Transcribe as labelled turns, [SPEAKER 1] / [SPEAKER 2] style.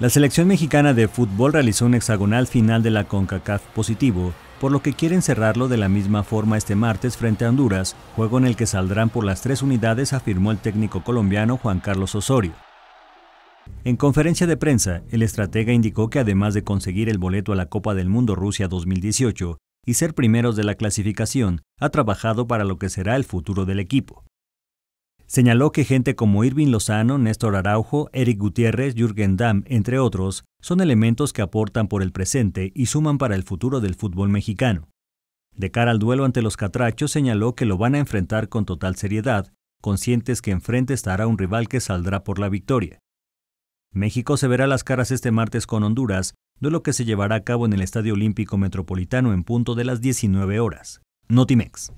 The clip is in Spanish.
[SPEAKER 1] La selección mexicana de fútbol realizó un hexagonal final de la CONCACAF positivo, por lo que quieren cerrarlo de la misma forma este martes frente a Honduras, juego en el que saldrán por las tres unidades, afirmó el técnico colombiano Juan Carlos Osorio. En conferencia de prensa, el estratega indicó que además de conseguir el boleto a la Copa del Mundo Rusia 2018 y ser primeros de la clasificación, ha trabajado para lo que será el futuro del equipo. Señaló que gente como Irving Lozano, Néstor Araujo, Eric Gutiérrez, Jürgen Damm, entre otros, son elementos que aportan por el presente y suman para el futuro del fútbol mexicano. De cara al duelo ante los catrachos, señaló que lo van a enfrentar con total seriedad, conscientes que enfrente estará un rival que saldrá por la victoria. México se verá las caras este martes con Honduras, duelo que se llevará a cabo en el Estadio Olímpico Metropolitano en punto de las 19 horas. Notimex.